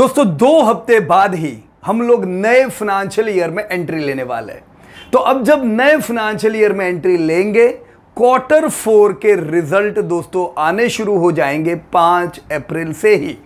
दोस्तों दो हफ्ते बाद ही हम लोग नए फाइनेंशियल ईयर में एंट्री लेने वाले हैं तो अब जब नए फाइनेंशियल ईयर में एंट्री लेंगे क्वार्टर फोर के रिजल्ट दोस्तों आने शुरू हो जाएंगे पांच अप्रैल से ही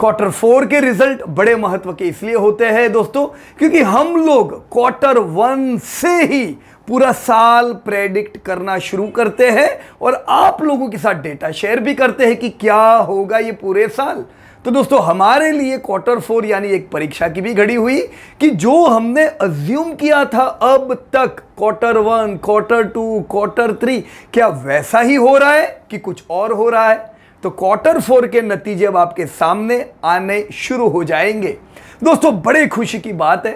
क्वार्टर फोर के रिजल्ट बड़े महत्व के इसलिए होते हैं दोस्तों क्योंकि हम लोग क्वार्टर वन से ही पूरा साल प्रेडिक्ट करना शुरू करते हैं और आप लोगों के साथ डेटा शेयर भी करते हैं कि क्या होगा ये पूरे साल तो दोस्तों हमारे लिए क्वार्टर फोर यानी एक परीक्षा की भी घड़ी हुई कि जो हमने अज्यूम किया था अब तक quarter one quarter two quarter three क्या वैसा ही हो रहा है कि कुछ और हो रहा है तो क्वार्टर फोर के नतीजे अब आपके सामने आने शुरू हो जाएंगे दोस्तों बड़े खुशी की बात है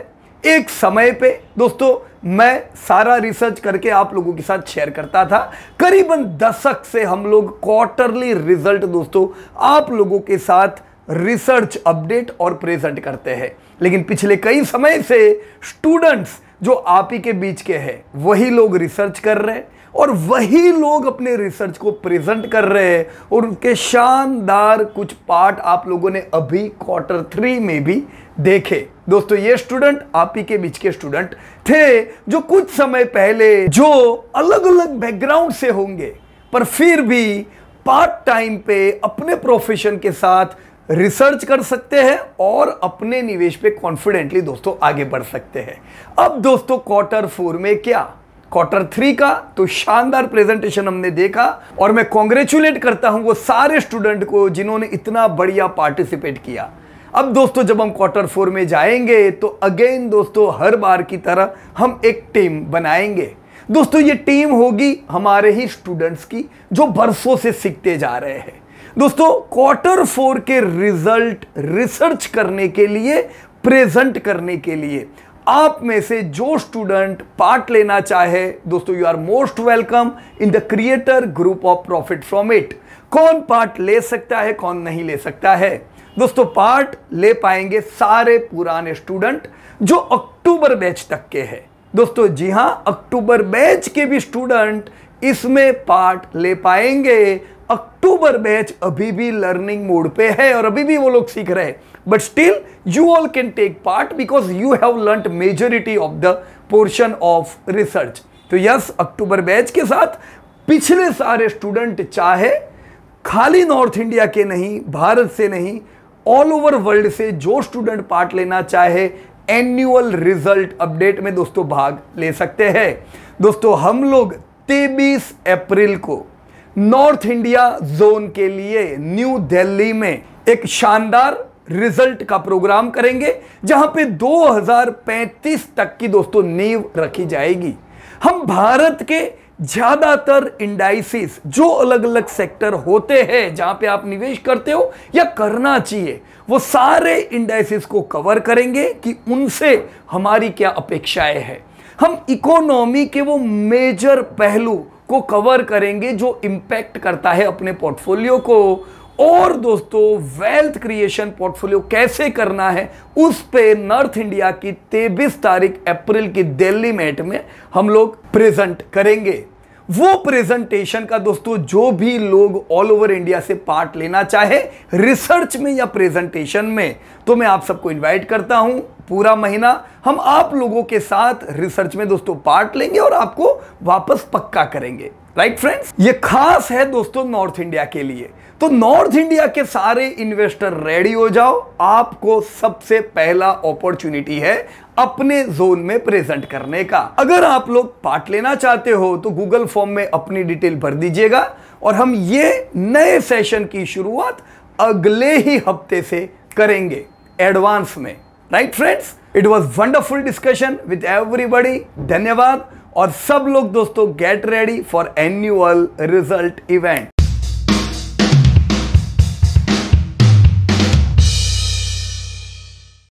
एक समय पे दोस्तों मैं सारा रिसर्च करके आप लोगों के साथ शेयर करता था करीबन दशक से हम लोग क्वार्टरली रिजल्ट दोस्तों आप लोगों के साथ रिसर्च अपडेट और प्रेजेंट करते हैं लेकिन पिछले कई समय से स्टूडेंट्स जो आप ही के बीच के हैं वही लोग रिसर्च कर रहे हैं और वही लोग अपने रिसर्च को प्रेजेंट कर रहे हैं और उनके शानदार कुछ पार्ट आप लोगों ने अभी क्वार्टर थ्री में भी देखे दोस्तों ये स्टूडेंट आप ही के बीच के स्टूडेंट थे जो कुछ समय पहले जो अलग अलग बैकग्राउंड से होंगे पर फिर भी पार्ट टाइम पे अपने प्रोफेशन के साथ रिसर्च कर सकते हैं और अपने निवेश पे कॉन्फिडेंटली दोस्तों आगे बढ़ सकते हैं अब दोस्तों क्वार्टर फोर में क्या क्वार्टर थ्री का तो शानदार प्रेजेंटेशन हमने देखा और मैं कॉन्ग्रेचुलेट करता हूं वो सारे स्टूडेंट को जिन्होंने इतना बढ़िया पार्टिसिपेट किया अब दोस्तों जब हम क्वार्टर फोर में जाएंगे तो अगेन दोस्तों हर बार की तरह हम एक टीम बनाएंगे दोस्तों ये टीम होगी हमारे ही स्टूडेंट्स की जो बरसों से सीखते जा रहे हैं दोस्तों क्वार्टर फोर के रिजल्ट रिसर्च करने के लिए प्रेजेंट करने के लिए आप में से जो स्टूडेंट पार्ट लेना चाहे दोस्तों you are most welcome in the creator group of profit from it कौन पार्ट ले सकता है कौन नहीं ले सकता है दोस्तों पार्ट ले पाएंगे सारे पुराने स्टूडेंट जो अक्टूबर बैच तक के हैं दोस्तों जी हां अक्टूबर बैच के भी स्टूडेंट इसमें पार्ट ले पाएंगे अक्टूबर बैच अभी भी लर्निंग मोड पे है और अभी भी वो लोग सीख रहे हैं but still you all can take part because you have learn majority of the portion of research तो यस अक्टूबर बैच के साथ पिछले सारे स्टूडेंट चाहे खाली नॉर्थ इंडिया के नहीं भारत से नहीं ऑल ओवर वर्ल्ड से जो स्टूडेंट पार्ट लेना चाहे एन्यूअल रिजल्ट अपडेट में दोस्तों भाग ले सकते हैं दोस्तों हम लोग तेबीस अप्रैल को नॉर्थ इंडिया जोन के लिए न्यू दिल्ली में एक शानदार रिजल्ट का प्रोग्राम करेंगे जहां पे 2035 तक की दोस्तों नींव रखी जाएगी हम भारत के ज्यादातर इंडाइसिस जो अलग अलग सेक्टर होते हैं जहां पे आप निवेश करते हो या करना चाहिए वो सारे इंडाइसिस को कवर करेंगे कि उनसे हमारी क्या अपेक्षाएं हैं हम इकोनॉमी के वो मेजर पहलू को कवर करेंगे जो इंपैक्ट करता है अपने पोर्टफोलियो को और दोस्तों वेल्थ क्रिएशन पोर्टफोलियो कैसे करना है उस पे नॉर्थ इंडिया की तेबिस तारीख अप्रैल की दिल्ली मेट में हम लोग प्रेजेंट करेंगे वो प्रेजेंटेशन का दोस्तों जो भी लोग ऑल ओवर इंडिया से पार्ट लेना चाहे रिसर्च में या प्रेजेंटेशन में तो मैं आप सबको इनवाइट करता हूं पूरा महीना हम आप लोगों के साथ रिसर्च में दोस्तों पार्ट लेंगे और आपको वापस पक्का करेंगे राइट फ्रेंड्स ये खास है दोस्तों नॉर्थ इंडिया के लिए तो नॉर्थ इंडिया के सारे इन्वेस्टर रेडी हो जाओ आपको सबसे पहला अपॉर्चुनिटी है अपने जोन में प्रेजेंट करने का अगर आप लोग पार्ट लेना चाहते हो तो गूगल फॉर्म में अपनी डिटेल भर दीजिएगा और हम ये नए सेशन की शुरुआत अगले ही हफ्ते से करेंगे एडवांस में right friends it was wonderful discussion with everybody धन्यवाद और सब लोग दोस्तों get ready for annual result event